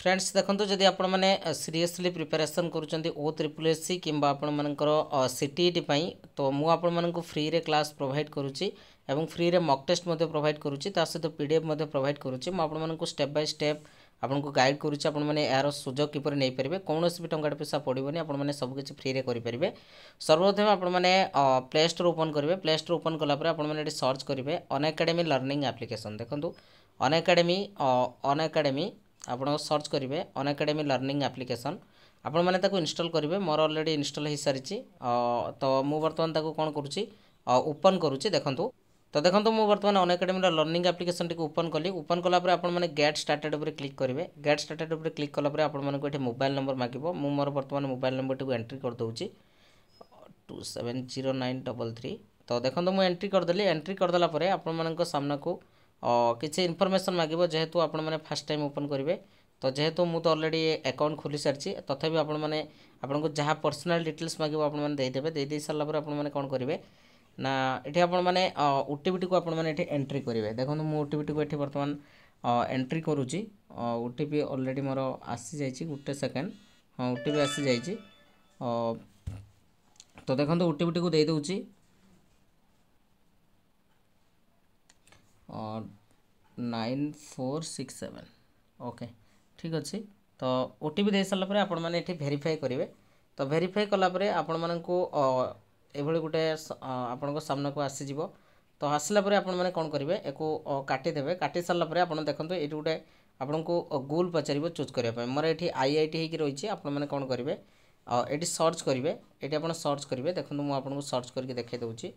friends দেখন্তু যদি আপনার সিরিয়সলি preparation করছেন ও ত্রিপুল এস সি কিংবা আপনার সিটিইটি পাই তো মু আপনার ফ্রিরে ক্লাস প্রোভাইড করুছি এবং ফ্রিরে মক টেস্ট প্রোভাইড করুছি তা সহ পিডিএফ প্রোভাইড করুছি মু আপনার স্টেপ বাই স্টেপ ଆପଣଙ୍କୁ ଗାଇଡ଼ କରୁଛି ଆପଣମାନେ ଏହାର ସୁଯୋଗ କିପରି ନେଇପାରିବେ କୌଣସି ବି ଟଙ୍କାଟେ ପଇସା ପଡ଼ିବନି ଆପଣମାନେ ସବୁକିଛି ଫ୍ରିରେ କରିପାରିବେ ସର୍ବପ୍ରଥମେ ଆପଣମାନେ ପ୍ଲେ ଷ୍ଟୋର୍ ଓପନ୍ କରିବେ ପ୍ଲେ ଷ୍ଟୋର୍ ଓପନ୍ କଲା ପରେ ଆପଣମାନେ ଏଠି ସର୍ଚ୍ଚ କରିବେ ଅନ୍ ଏକାଡେମୀ ଲର୍ଣ୍ଣିଂ ଆପ୍ଲିକେସନ୍ ଦେଖନ୍ତୁ ଅନ୍ ଏକାଡେମୀ ଅନ୍ ଏକାଡେମୀ ଆପଣ ସର୍ଚ୍ଚ କରିବେ ଅନ୍ ଏକାଡେମୀ ଲର୍ଣ୍ଣିଂ ଆପ୍ଲିକେସନ୍ ଆପଣମାନେ ତାକୁ ଇନଷ୍ଟଲ୍ କରିବେ ମୋର ଅଲରେଡ଼ି ଇନଷ୍ଟଲ୍ ହୋଇସାରିଛି ତ ମୁଁ ବର୍ତ୍ତମାନ ତାକୁ କ'ଣ କରୁଛି ଓପନ୍ କରୁଛି ଦେଖନ୍ତୁ ତ ଦେଖନ୍ତୁ ମୁଁ ବର୍ତ୍ତମାନ ଅନ୍ ଏକାଡେମୀର ଲର୍ଣ୍ଣିଂ ଆପ୍ଲିକେସନ୍ଟିକୁ ଓପନ୍ କଲି ଓପନ୍ କଲାପରେ ଆପଣମାନେ ଗେଟ୍ ଷ୍ଟାର୍ଟେଡ୍ ଉପରେ କ୍ଲିକ୍ କରିବେ ଗେଟ୍ ଷ୍ଟାର୍ଟେଡ୍ ଉପରେ କ୍ଲିକ୍ କଲାପରେ ଆପଣମାନଙ୍କୁ ଏଠି ମୋବାଇଲ୍ ନମ୍ବର ମାଗିବ ମୁଁ ମୋର ବର୍ତ୍ତମାନ ମୋବାଇଲ୍ ନମ୍ବରଟିକୁ ଏଣ୍ଟ୍ରି କରିଦେଉଛି two seven zero nine double three ତ ଦେଖନ୍ତୁ ମୁଁ ଏଣ୍ଟ୍ରି କରିଦେଲି ଏଣ୍ଟ୍ରି କରିଦେଲା ପରେ ଆପଣମାନଙ୍କ ସାମ୍ନାକୁ କିଛି ଇନଫର୍ମେସନ୍ ମାଗିବ ଯେହେତୁ ଆପଣମାନେ ଫାର୍ଷ୍ଟ ଟାଇମ୍ ଓପନ୍ କରିବେ ତ ଯେହେତୁ ମୁଁ ତ ଅଲରେଡ଼ି ଆକାଉଣ୍ଟ ଖୋଲି ସାରିଛି ତଥାପି ଆପଣମାନେ ଆପଣଙ୍କୁ ଯାହା ପର୍ସନାଲ୍ ଡିଟେଲ୍ସ ମାଗିବ ଆପଣମାନେ ଦେଇଦେବେ ଦେଇଦେଇ ସାରିଲା ପରେ ଆପଣମାନେ କ'ଣ କରିବେ ନା ଏଠି ଆପଣମାନେ ଓଟିପିଟିକୁ ଆପଣମାନେ ଏଠି ଏଣ୍ଟ୍ରି କରିବେ ଦେଖନ୍ତୁ ମୁଁ ଓଟିପିଟିକୁ ଏଠି ବର୍ତ୍ତମାନ ଏଣ୍ଟ୍ରି କରୁଛି ଓଟିପି ଅଲରେଡ଼ି ମୋର ଆସିଯାଇଛି ଗୋଟେ ସେକେଣ୍ଡ ହଁ ଓଟିପି ଆସିଯାଇଛି ତ ଦେଖନ୍ତୁ ଓଟିପିଟିକୁ ଦେଇଦେଉଛି nine four six seven okay ঠিক আছে তো ওটিপি দিয়ে সারা পরে আপনার এটি ভেরিফাই করবে তো ভেরিফাই কলাপরে আপনার এভাবে গোটে আপনার সামনাকু আসিযোগ তো আসলা পরে আপনার কম করবে একু কাটিদেবে কাটি সারা পরে আপনার দেখুন এটি গোটে ଆପଣଙ୍କୁ ଗୁଗୁଲ୍ ପଚାରିବ ଚୁଜ୍ କରିବା ପାଇଁ ମୋର ଏଠି ଆଇ ଆଇ ଟି ହେଇକି ରହିଛି ଆପଣମାନେ କ'ଣ କରିବେ ଆଉ ଏଠି ସର୍ଚ୍ଚ କରିବେ ଏଠି ଆପଣ ସର୍ଚ୍ଚ କରିବେ ଦେଖନ୍ତୁ ମୁଁ ଆପଣଙ୍କୁ ସର୍ଚ୍ଚ କରିକି ଦେଖାଇ ଦେଉଛି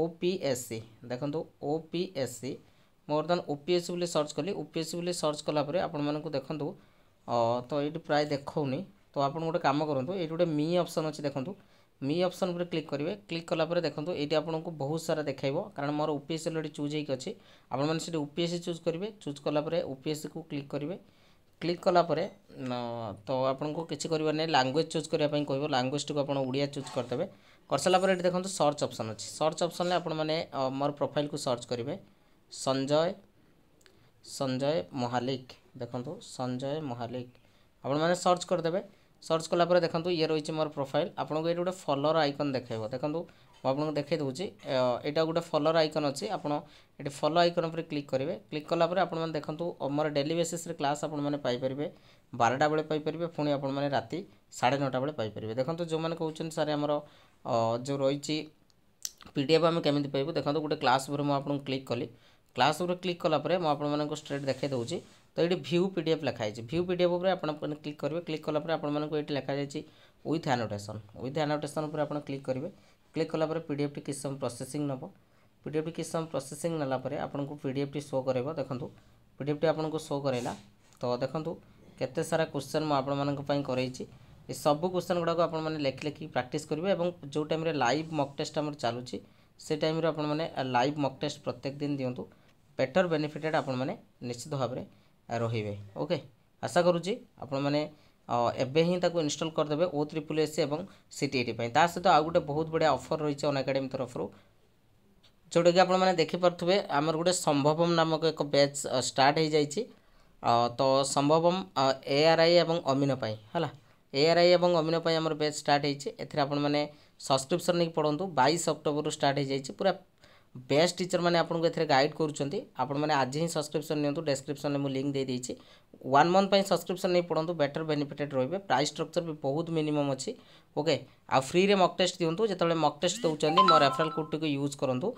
ଓ ପି ଏସ୍ ସି ଦେଖନ୍ତୁ ଓ ପି ଏସ୍ ସି মোর দেন ওপিএসসি বলে সর্চ কলি ওপিএসসি বলে সর্চ কলাপরে আপনার দেখুন তো এইটি প্রায় দেখনি তো আপনার গোটে কাম করতু এইটি গোটে মি অপসন অছি দেখুন মি অপসন উপরে ক্লিক করবে ক্লিক কলাপরে দেখুন এইটি আপনার বহুত সারা দেখাইব কারণ মোর ওপিএসসি অলরেডি চুজ হয়েকি অছি আপনার সেটি ওপিএসসি চুজ করবে চুজ কলাপরে ওপিএসসি কু ক্লিক করবে ক্লিক কলাপরে তো আপনার কিছু করবার নাই ল্যাঙ্গুয়েজ চুজ করা কহব ল্যাঙ্গুয়েজটি আপনার ওড়িয়া চুজ করদেবে করসারা পরে এটি দেখুন সর্চ অপসন অছি সর্চ অপসনলে আপনার মোর প্রোফাইল কু সর্চ করবে ସଞ୍ଜୟ ସଞ୍ଜୟ ମହାଲିକ ଦେଖନ୍ତୁ ସଞ୍ଜୟ ମହାଲିକ ଆପଣମାନେ ସର୍ଚ୍ଚ କରିଦେବେ ସର୍ଚ୍ଚ କଲାପରେ ଦେଖନ୍ତୁ ଇଏ ରହିଛି ମୋର ପ୍ରୋଫାଇଲ୍ ଆପଣଙ୍କୁ ଏଇଠି ଗୋଟେ ଫଲୋର ଆଇକନ୍ ଦେଖାଇବ ଦେଖନ୍ତୁ ମୁଁ ଆପଣଙ୍କୁ ଦେଖାଇ ଦେଉଛି ଏଇଟା ଗୋଟେ ଫଲୋର ଆଇକନ୍ ଅଛି ଆପଣ ଏଠି ଫଲୋ ଆଇକନ୍ ଉପରେ କ୍ଲିକ୍ କରିବେ କ୍ଲିକ୍ କଲାପରେ ଆପଣମାନେ ଦେଖନ୍ତୁ ମୋର ଡେଲି ବେସିସ୍ରେ କ୍ଲାସ୍ ଆପଣମାନେ ପାଇପାରିବେ ବାରଟା ବେଳେ ପାଇପାରିବେ ପୁଣି ଆପଣମାନେ ରାତି ସାଢ଼େ ନଅଟା ବେଳେ ପାଇପାରିବେ ଦେଖନ୍ତୁ ଯେଉଁମାନେ କହୁଛନ୍ତି ସାର୍ ଆମର ଯେଉଁ ରହିଛି ପି ଡ଼ି ଏଫ୍ ଆମେ କେମିତି ପାଇବୁ ଦେଖନ୍ତୁ ଗୋଟେ କ୍ଲାସ୍ ଉପରେ ମୁଁ ଆପଣଙ୍କୁ କ୍ଲିକ୍ କଲି କ୍ଲାସ୍ ଉପରେ କ୍ଲିକ୍ କଲାପରେ ମୁଁ ଆପଣମାନଙ୍କୁ ଷ୍ଟ୍ରେଟ୍ ଦେଖାଇ ଦେଉଛି ତ ଏଠି ଭ୍ୟୁ ପି ଡି ଏଫ୍ ଲେଖାଯାଇଛି ଭ୍ୟୁ ପି ଡି ଏଫ୍ ଉପରେ ଆପଣ କ୍ଲିକ୍ କରିବେ କ୍ଲିକ୍ କଲାପରେ ଆପଣମାନଙ୍କୁ ଏଠି ଲେଖାଯାଇଛି ୱିଥ୍ ଆନୋଟେସନ୍ ୱିଥ୍ ଆନୋଟେସନ୍ ଉପରେ ଆପଣ କ୍ଲିକ୍ କରିବେ କ୍ଲିକ୍ କଲାପରେ ପି ଡି ଏଫ୍ଟି କିଛି ସମୟ ପ୍ରୋସେସିଂ ନେବ ପି ଡି ଏଫ୍ଟି କିଛି ସମୟ ପ୍ରୋସେସିଂ ନେଲା ପରେ ଆପଣଙ୍କୁ ପି ଡି ଏଫ୍ଟି ଶୋ କରାଇବ ଦେଖନ୍ତୁ ପି ଡି ଏଫ୍ଟି ଆପଣଙ୍କୁ ଶୋ କରାଇଲା ତ ଦେଖନ୍ତୁ କେତେ ସାରା କ୍ୱେଶ୍ଚନ୍ ମୁଁ ଆପଣମାନଙ୍କ ପାଇଁ କରାଇଛି ଏ ସବୁ କ୍ୱେଶ୍ଚନ୍ ଗୁଡ଼ାକ ଆପଣମାନେ ଲେଖି ଲେଖି ପ୍ରାକ୍ଟିସ୍ କରିବେ ଏବଂ ଯେଉଁ ଟାଇମ୍ରେ ଲାଇଭ୍ ମକ୍ ଟେଷ୍ଟ ଆମର ଚାଲୁଛି ସେ ଟାଇମ୍ରେ ଆପଣମାନେ ଲାଇଭ୍ ମକ୍ ଟେଷ୍ଟ ପ୍ରତ୍ୟେକ ଦିନ ଦିଅନ୍ତୁ ବେଟର ବେନିଫିଟେଡ଼୍ ଆପଣମାନେ ନିଶ୍ଚିତ ଭାବରେ ରହିବେ ଓକେ ଆଶା କରୁଛି ଆପଣମାନେ ଏବେ ହିଁ ତାକୁ ଇନଷ୍ଟଲ୍ କରିଦେବେ ଓ ତ୍ରିପୁଲ ଏସ୍ ଏବଂ ସି ଟି ଇ ପାଇଁ ତା ସହିତ ଆଉ ଗୋଟେ ବହୁତ ବଢ଼ିଆ ଅଫର୍ ରହିଛି ଅନ୍ ଏକାଡେମୀ ତରଫରୁ ଯେଉଁଟାକି ଆପଣମାନେ ଦେଖିପାରୁଥିବେ ଆମର ଗୋଟେ ସମ୍ଭବମ୍ ନାମକ ଏକ ବ୍ୟାଚ୍ ଷ୍ଟାର୍ଟ ହୋଇଯାଇଛି ତ ସମ୍ଭବମ୍ ଏ ଆର୍ ଆଇ ଏବଂ ଅମିନ ପାଇଁ ହେଲା ଏ ଆର୍ ଆଇ ଏବଂ ଅମିନ ପାଇଁ ଆମର ବ୍ୟାଚ୍ ଷ୍ଟାର୍ଟ ହୋଇଛି ଏଥିରେ ଆପଣମାନେ ସବସ୍କ୍ରିପସନ୍ ନେଇକି ପଢ଼ନ୍ତୁ ବାଇଶ ଅକ୍ଟୋବରରୁ ଷ୍ଟାର୍ଟ ହୋଇଯାଇଛି ପୁରା बेस्ट टीचर मैंने गाइड करुँच आज ही सब्सक्रिप्सन डेस्क्रिप्सन में लिंक दे दी वन मंथ पर सब्सक्रिप्सन नहीं पढ़ू बेटर बेनिफिटेड रे प्राइस स्ट्रक्चर भी बहुत मिनिमम अच्छी ओके आ फ्री मक टेस्ट दिवत जिते मक टेस्ट दौरान मो रेफरल कोड टी यूज करूँ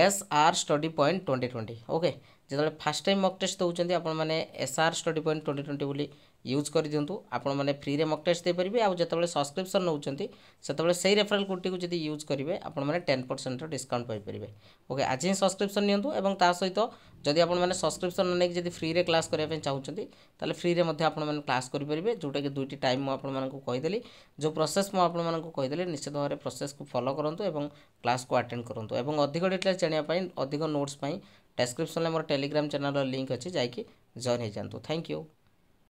S R study point twenty twenty okay जो फास्ट टाइम मक टेस्ट दौरान आपने S R study point twenty twenty use କରିଦିଅନ୍ତୁ ଆପଣମାନେ ଫ୍ରିରେ ମକ୍ ଟେଷ୍ଟ ଦେଇପାରିବେ ଆଉ ଯେତେବେଳେ ସବସ୍କ୍ରିପସନ୍ ନେଉଛନ୍ତି ସେତେବେଳେ ସେଇ ରେଫରାଲ୍ କୋଡ଼ଟିକୁ ଯଦି ୟୁଜ୍ କରିବେ ଆପଣମାନେ ଟେନ୍ ପରସେଣ୍ଟର ଡିସ୍କାଉଣ୍ଟ ପାଇପାରିବେ ଓକେ ଆଜି ହିଁ ସବସ୍କ୍ରିପସନ୍ ନିଅନ୍ତୁ ଏବଂ ତା ସହିତ ଯଦି ଆପଣମାନେ ସବସ୍କ୍ରିପସନ୍ ନେଇକି ଯଦି ଫ୍ରିରେ କ୍ଲାସ୍ କରିବା ପାଇଁ ଚାହୁଁଛନ୍ତି ତାହେଲେ ଫ୍ରିରେ ମଧ୍ୟ ଆପଣମାନେ କ୍ଲାସ୍ କରିପାରିବେ ଯେଉଁଟାକି ଦୁଇଟି ଟାଇମ୍ ମୁଁ ଆପଣମାନଙ୍କୁ କହିଦେଲି ଯେଉଁ ପ୍ରୋସେସ୍ ମୁଁ ଆପଣମାନଙ୍କୁ କହିଦେଲି ନିଶ୍ଚିତ ଭାବରେ ପ୍ରୋସେସ୍କୁ ଫଲୋ କରନ୍ତୁ ଏବଂ କ୍ଲାସ୍କୁ ଆଟେଣ୍ଡ କରନ୍ତୁ ଏବଂ ଅଧିକ ଡିଟେଲ୍ସ ଜାଣିବା ପାଇଁ ଅଧିକ ନୋଟ୍ସ ପାଇଁ ଡେସ୍କ୍ରିପସନ୍ରେ ମୋର ଟେଲିଗ୍ରାମ୍ ଚ୍ୟାନେଲ୍ର ଲିଙ୍କ୍ ଅଛି ଯାଇକି ଜଏନ୍ ହୋଇଯାଆନ୍ତୁ ଥ୍ୟାଙ୍କ ୟୁ